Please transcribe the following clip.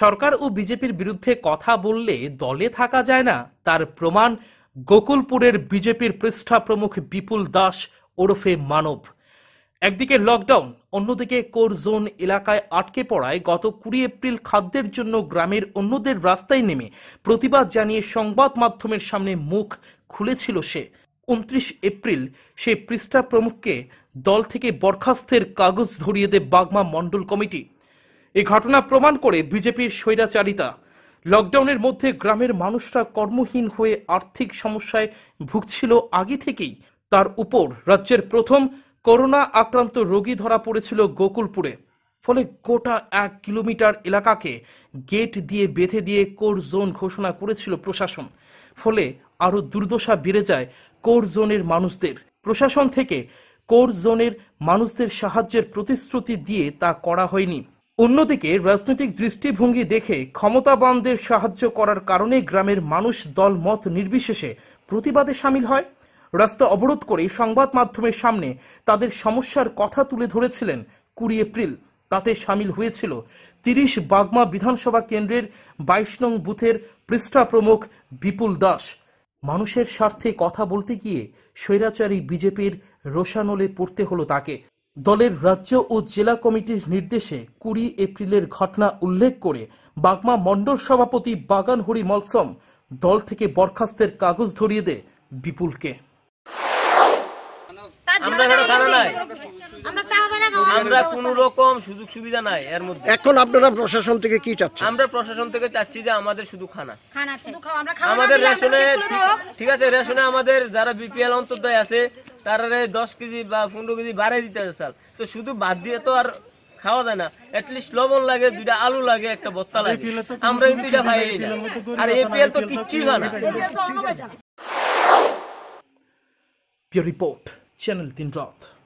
সরকার ও বিজেপির বিরুদ্ধে কথা বললে দলে থাকা যায় না তার প্রমাণ গোকুলপুরের বিজেপির পৃষ্ঠা প্রমুখ বিপুল দাস ওরফে মানব একদিকে লকডাউন অন্যদিকে কোর জোন এলাকায় আটকে পড়ায় গত কুড়ি এপ্রিল খাদ্যের জন্য গ্রামের অন্যদের রাস্তায় নেমে প্রতিবাদ জানিয়ে সংবাদ মাধ্যমের সামনে মুখ খুলেছিল সে উনত্রিশ এপ্রিল সে পৃষ্ঠা প্রমুখকে দল থেকে বরখাস্তের কাগজ ধরিয়ে দেয় বাগমা মণ্ডল কমিটি এই ঘটনা প্রমাণ করে বিজেপির স্বৈরাচারিতা লকডাউনের মধ্যে গ্রামের মানুষরা কর্মহীন হয়ে আর্থিক সমস্যায় ভুগছিল আগে থেকেই তার উপর রাজ্যের প্রথম করোনা আক্রান্ত রোগী ধরা পড়েছিল গোকুলপুরে ফলে গোটা এক কিলোমিটার এলাকাকে গেট দিয়ে বেঁধে দিয়ে কোর জোন ঘোষণা করেছিল প্রশাসন ফলে আরও দুর্দশা বেড়ে যায় কোর জোনের মানুষদের প্রশাসন থেকে কোর জোনের মানুষদের সাহায্যের প্রতিশ্রুতি দিয়ে তা করা হয়নি অন্যদিকে রাজনৈতিক দৃষ্টিভঙ্গি দেখে ক্ষমতাবানদের সাহায্য করার কারণে গ্রামের মানুষ দল মত নির্বিশেষে প্রতিবাদে সামিল হয় রাস্তা অবরোধ করে সংবাদ মাধ্যমের সামনে তাদের সমস্যার কথা তুলে ধরেছিলেন কুড়ি এপ্রিল তাতে সামিল হয়েছিল তিরিশ বাগমা বিধানসভা কেন্দ্রের বাইশ নং বুথের পৃষ্ঠা প্রমুখ বিপুল দাস মানুষের স্বার্থে কথা বলতে গিয়ে স্বৈরাচারী বিজেপির রোশানলে পড়তে হলো তাকে দলের রাজ্য ও জেলা কমিটির নির্দেশে কুড়ি এপ্রিলের ঘটনা উল্লেখ করে বাগমা মণ্ডল সভাপতি বাগান হরি মলসম দল থেকে বরখাস্তের কাগজ ধরিয়ে দেয় বিপুলকে আমরা সুযোগ সুবিধা নাই এর মধ্যে এখন আপনারা প্রশাসন থেকে কি আমরা প্রশাসন থেকে চাচ্ছি যে আমাদের শুধু খানা আমাদের রেশনে ঠিক আছে রেশনে আমাদের যারা বিপিএল অন্তর্দায় আছে তারারে দশ কেজি বা পনেরো কেজি বাড়াই দিতে হবে চাল তো শুধু বাদ দিয়ে তো আর খাওয়া যায় না অ্যাটলিস্ট লবণ লাগে দুইটা আলু লাগে একটা বত্তা লাগে আমরা কিন্তু এটা খাই না আর এপিএল তো কিচ্ছুই হয় না রিপোর্ট চ্যানেল তিন ব্রত